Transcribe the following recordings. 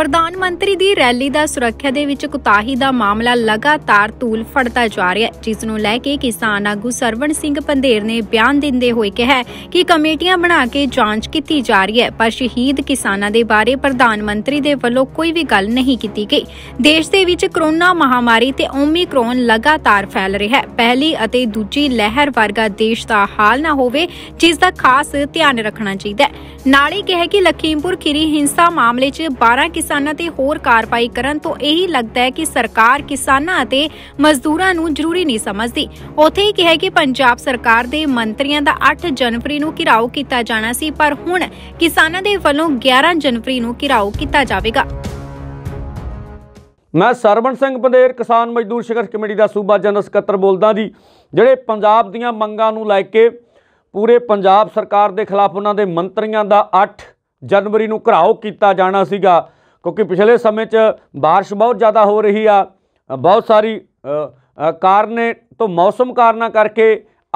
ਪ੍ਰਧਾਨ ਮੰਤਰੀ ਦੀ ਰੈਲੀ ਦਾ ਸੁਰੱਖਿਆ ਦੇ ਵਿੱਚ ਕੁਤਾਹੀ ਦਾ ਮਾਮਲਾ ਲਗਾਤਾਰ ਤੂਲ ਫੜਦਾ ਜਾ ਰਿਹਾ ਹੈ ਜਿਸ ਨੂੰ ਲੈ ਕੇ ਕਿਸਾਨ ਆਗੂ ਸਰਵਣ ਸਿੰਘ ਪੰਧੇਰ ਨੇ ਬਿਆਨ ਦਿੰਦੇ ਹੋਏ ਕਿਹਾ ਕਿ ਕਮੇਟੀਆਂ ਬਣਾ ਕੇ ਜਾਂਚ ਕੀਤੀ ਜਾ ਰਹੀ ਹੈ ਪਰ ਸ਼ਹੀਦ ਕਿਸਾਨਾਂ ਦੇ ਬਾਰੇ ਪ੍ਰਧਾਨ ਮੰਤਰੀ ਦੇ ਵੱਲੋਂ ਕੋਈ ਵੀ ਗੱਲ ਨਹੀਂ ਕੀਤੀ ਗਈ ਦੇਸ਼ ਦੇ ਵਿੱਚ ਕਰੋਨਾ ਮਹਾਮਾਰੀ ਤੇ ਓਮਿਕਰੋਨ ਲਗਾਤਾਰ ਫੈਲ ਰਿਹਾ ਹੈ ਪਹਿਲੀ ਅਤੇ ਦੂਜੀ ਲਹਿਰ ਵਰਗਾ ਦੇਸ਼ ਦਾ ਹਾਲ ਨਾ ਹੋਵੇ ਜਿਸ ਦਾ ਖਾਸ ਧਿਆਨ ਰੱਖਣਾ ਚਾਹੀਦਾ ਹੈ ਨਾਲੇ ਕਿਹਾ ਕਿ ਲਖੀਮਪੁਰ ਖੀਰੀ ਹਿੰਸਾ ਮਾਮਲੇ 'ਚ 12 ਕਿਸਾਨਾਂ ਤੇ ਹੋਰ ਕਾਰਵਾਈ ਕਰਨ ਤੋਂ ਇਹੀ ਲੱਗਦਾ ਹੈ ਕਿ ਸਰਕਾਰ ਕਿਸਾਨਾਂ ਅਤੇ ਮਜ਼ਦੂਰਾਂ ਨੂੰ ਜ਼ਰੂਰੀ ਨਹੀਂ ਸਮਝਦੀ ਉਥੇ ਹੀ ਕਿਹਾ ਕਿ ਪੰਜਾਬ ਸਰਕਾਰ ਦੇ ਮੰਤਰੀਆਂ ਦਾ 8 ਜਨਵਰੀ ਨੂੰ ਘਿਰਾਓ ਕੀਤਾ ਜਾਣਾ ਸੀ ਪਰ ਹੁਣ ਕਿਸਾਨਾਂ ਦੇ ਵੱਲੋਂ 11 ਜਨਵਰੀ ਨੂੰ ਘਿਰਾਓ ਕੀਤਾ ਜਾਵੇਗਾ ਮੈਂ ਸਰਵਣ ਸਿੰਘ ਬੰਦੇਰ ਕਿਸਾਨ ਮਜ਼ਦੂਰ ਸੰਘਰਸ਼ ਕਮੇਟੀ ਦਾ ਸੂਬਾ ਜਨਰਲ ਸਕੱਤਰ ਬੋਲਦਾ ਜੀ ਜਿਹੜੇ ਪੰਜਾਬ ਦੀਆਂ ਮੰਗਾਂ ਨੂੰ ਲੈ ਕੇ ਪੂਰੇ ਪੰਜਾਬ ਸਰਕਾਰ ਦੇ ਖਿਲਾਫ ਉਹਨਾਂ ਦੇ ਮੰਤਰੀਆਂ ਦਾ 8 ਜਨਵਰੀ ਨੂੰ ਘਰਾਓ ਕੀਤਾ ਜਾਣਾ ਸੀਗਾ ਕਿਉਂਕਿ ਪਿਛਲੇ ਸਮੇਂ 'ਚ بارش ਬਹੁਤ ਜ਼ਿਆਦਾ ਹੋ ਰਹੀ ਆ ਬਹੁਤ ਸਾਰੀ ਕਾਰਨੇ ਤੋਂ ਮੌਸਮ ਕਾਰਨਾ ਕਰਕੇ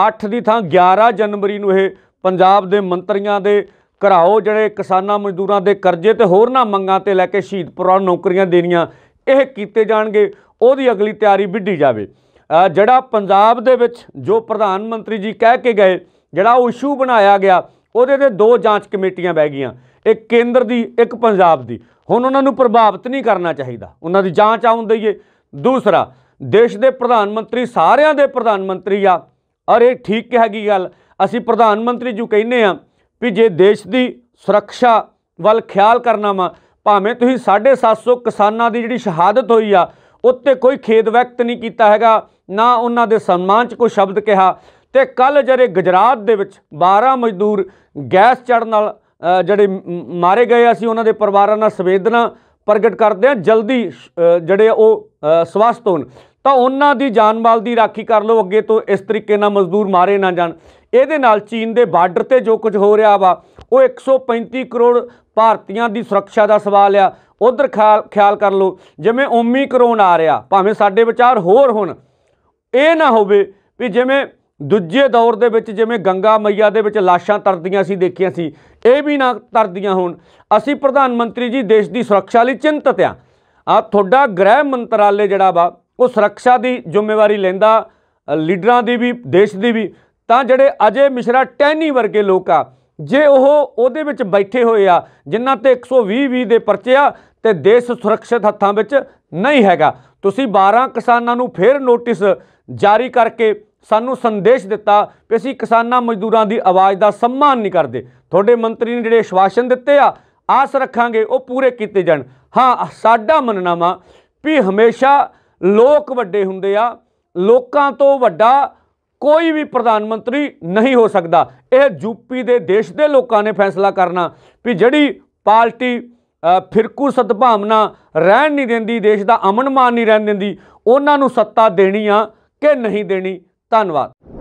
8 ਦੀ ਥਾਂ 11 ਜਨਵਰੀ ਨੂੰ ਇਹ ਪੰਜਾਬ ਦੇ ਮੰਤਰੀਆਂ ਦੇ ਘਰਾਓ ਜਿਹੜੇ ਕਿਸਾਨਾਂ ਮਜ਼ਦੂਰਾਂ ਦੇ ਕਰਜ਼ੇ ਤੇ ਹੋਰ ਨਾ ਮੰਗਾਂ ਤੇ ਲੈ ਕੇ ਸ਼ਹੀਦਪੁਰਾਂ ਨੌਕਰੀਆਂ ਦੇਣੀਆਂ ਇਹ ਕੀਤੇ ਜਾਣਗੇ ਉਹਦੀ ਅਗਲੀ ਤਿਆਰੀ ਵਿੱਢੀ ਜਾਵੇ ਜਿਹੜਾ ਪੰਜਾਬ ਦੇ ਵਿੱਚ ਜੋ ਪ੍ਰਧਾਨ ਮੰਤਰੀ ਜੀ ਕਹਿ ਕੇ ਗਏ ਜਿਹੜਾ ਉਹ ਇਸ਼ੂ ਬਣਾਇਆ ਗਿਆ ਉਹਦੇ ਤੇ ਦੋ ਜਾਂਚ ਕਮੇਟੀਆਂ ਬੈਗੀਆਂ ਗਈਆਂ ਇੱਕ ਕੇਂਦਰ ਦੀ ਇੱਕ ਪੰਜਾਬ ਦੀ ਹੁਣ ਉਹਨਾਂ ਨੂੰ ਪ੍ਰਭਾਵਿਤ ਨਹੀਂ ਕਰਨਾ ਚਾਹੀਦਾ ਉਹਨਾਂ ਦੀ ਜਾਂਚ ਆਉਣ ਦਈਏ ਦੂਸਰਾ ਦੇਸ਼ ਦੇ ਪ੍ਰਧਾਨ ਮੰਤਰੀ ਸਾਰਿਆਂ ਦੇ ਪ੍ਰਧਾਨ ਮੰਤਰੀ ਆ ਔਰ ਇਹ ਠੀਕ ਹੈਗੀ ਗੱਲ ਅਸੀਂ ਪ੍ਰਧਾਨ ਮੰਤਰੀ ਜੂ ਕਹਿੰਨੇ ਆ ਵੀ ਜੇ ਦੇਸ਼ ਦੀ ਸੁਰੱਖਿਆ ਵੱਲ ਖਿਆਲ ਕਰਨਾ ਵਾ ਭਾਵੇਂ ਤੁਸੀਂ 750 ਕਿਸਾਨਾਂ ਦੀ ਜਿਹੜੀ ਸ਼ਹਾਦਤ ਹੋਈ ਆ ਉੱਤੇ ਕੋਈ ਖੇਦ ਵਿਅਕਤ ਨਹੀਂ ਕੀਤਾ ਹੈਗਾ ਨਾ ਉਹਨਾਂ ਦੇ ਸਨਮਾਨ 'ਚ ਕੋਈ ਸ਼ਬਦ ਕਿਹਾ ਤੇ ਕੱਲ ਜਿਹੜੇ ਗੁਜਰਾਤ ਦੇ ਵਿੱਚ 12 ਮਜ਼ਦੂਰ ਗੈਸ ਚੜਨ ਨਾਲ ਜਿਹੜੇ ਮਾਰੇ ਗਏ ਅਸੀਂ ਉਹਨਾਂ ਦੇ ਪਰਿਵਾਰਾਂ ਨਾਲ ਸੰਵੇਦਨਾ ਪ੍ਰਗਟ ਕਰਦੇ ਹਾਂ ਜਲਦੀ ਜਿਹੜੇ ਉਹ ਸਵਸਥ ਹੋਣ ਤਾਂ ਉਹਨਾਂ ਦੀ ਜਾਨਮਾਲ ਦੀ ਰਾਖੀ ਕਰ ਲਓ ਅੱਗੇ ਤੋਂ ਇਸ ਤਰੀਕੇ ਨਾਲ ਮਜ਼ਦੂਰ ਮਾਰੇ ਨਾ ਜਾਣ ਇਹਦੇ ਨਾਲ ਚੀਨ ਦੇ ਬਾਰਡਰ ਤੇ ਜੋ ਕੁਝ ਹੋ ਰਿਹਾ ਵਾ ਉਹ 135 ਕਰੋੜ ਭਾਰਤੀਆਂ ਦੀ ਸੁਰੱਖਿਆ ਦਾ ਸਵਾਲ ਆ ਉਧਰ ਖਿਆਲ ਕਰ ਲਓ ਜਿਵੇਂ ਓਮੀਕਰੋਨ ਆ ਰਿਹਾ ਭਾਵੇਂ ਸਾਡੇ ਵਿਚਾਰ ਹੋਰ ਹੋਣ ਇਹ ਨਾ ਹੋਵੇ ਵੀ ਜਿਵੇਂ ਦੂਜੇ ਦੌਰ ਦੇ ਵਿੱਚ ਜਿਵੇਂ ਗੰਗਾ ਮਈਆ ਦੇ ਵਿੱਚ ਲਾਸ਼ਾਂ ਤਰਦੀਆਂ ਸੀ ਦੇਖੀਆਂ ਸੀ ਇਹ ਵੀ ਨਾ ਤਰਦੀਆਂ ਹੋਣ ਅਸੀਂ ਪ੍ਰਧਾਨ ਮੰਤਰੀ ਜੀ ਦੇਸ਼ ਦੀ ਸੁਰੱਖਿਆ ਲਈ ਚਿੰਤਤ ਆ ਆ ਤੁਹਾਡਾ ਗ੍ਰਹਿ ਮੰਤਰਾਲੇ ਜਿਹੜਾ ਵਾ ਉਹ ਸੁਰੱਖਿਆ ਦੀ ਜ਼ਿੰਮੇਵਾਰੀ ਲੈਂਦਾ ਲੀਡਰਾਂ ਦੀ ਵੀ ਦੇਸ਼ ਦੀ ਵੀ ਤਾਂ ਜਿਹੜੇ ਅਜੇ ਮਿਸ਼ਰਾ ਟੈਨੀ ਵਰਗੇ ਲੋਕ ਆ ਜੇ ਉਹ ਉਹਦੇ ਵਿੱਚ ਬੈਠੇ ਹੋਏ ਆ ਜਿਨ੍ਹਾਂ ਤੇ 120 ਵੀ ਦੇ ਪਰਚੇ ਆ ਤੇ ਦੇਸ਼ ਸੁਰੱਖਿਅਤ ਹੱਥਾਂ ਵਿੱਚ ਨਹੀਂ ਹੈਗਾ ਤੁਸੀਂ 12 ਕਿਸਾਨਾਂ ਨੂੰ ਫੇਰ ਨੋਟਿਸ ਜਾਰੀ ਕਰਕੇ ਸਾਨੂੰ ਸੰਦੇਸ਼ ਦਿੱਤਾ ਕਿ ਅਸੀਂ ਕਿਸਾਨਾਂ ਮਜ਼ਦੂਰਾਂ ਦੀ ਆਵਾਜ਼ ਦਾ ਸਨਮਾਨ ਨਹੀਂ ਕਰਦੇ ਤੁਹਾਡੇ ਮੰਤਰੀ ਨੇ ਜਿਹੜੇ ਸ਼ਵਾਸ਼ਨ ਦਿੱਤੇ ਆ ਆਸ ਰੱਖਾਂਗੇ ਉਹ ਪੂਰੇ ਕੀਤੇ ਜਾਣ ਹਾਂ ਸਾਡਾ ਮੰਨਣਾ ਵਾ ਵੀ ਹਮੇਸ਼ਾ ਲੋਕ ਵੱਡੇ ਹੁੰਦੇ ਆ ਲੋਕਾਂ ਤੋਂ ਵੱਡਾ ਕੋਈ ਵੀ ਪ੍ਰਧਾਨ ਮੰਤਰੀ ਨਹੀਂ ਹੋ ਸਕਦਾ ਇਹ ਯੂਪੀ ਦੇ ਦੇਸ਼ ਦੇ ਲੋਕਾਂ ਨੇ ਫੈਸਲਾ ਕਰਨਾ ਵੀ ਜਿਹੜੀ ਪਾਰਟੀ ਫਿਰਕੂ ਸਦਭਾਵਨਾ ਰਹਿਣ ਨਹੀਂ ਦਿੰਦੀ ਦੇਸ਼ ਦਾ ਅਮਨ ਮਾਨ ਨਹੀਂ ਰਹਿਣ ਦਿੰਦੀ ਉਹਨਾਂ ਨੂੰ ਸੱਤਾ ਦੇਣੀ ਆ ਕਿ ਨਹੀਂ ਦੇਣੀ ਧੰਨਵਾਦ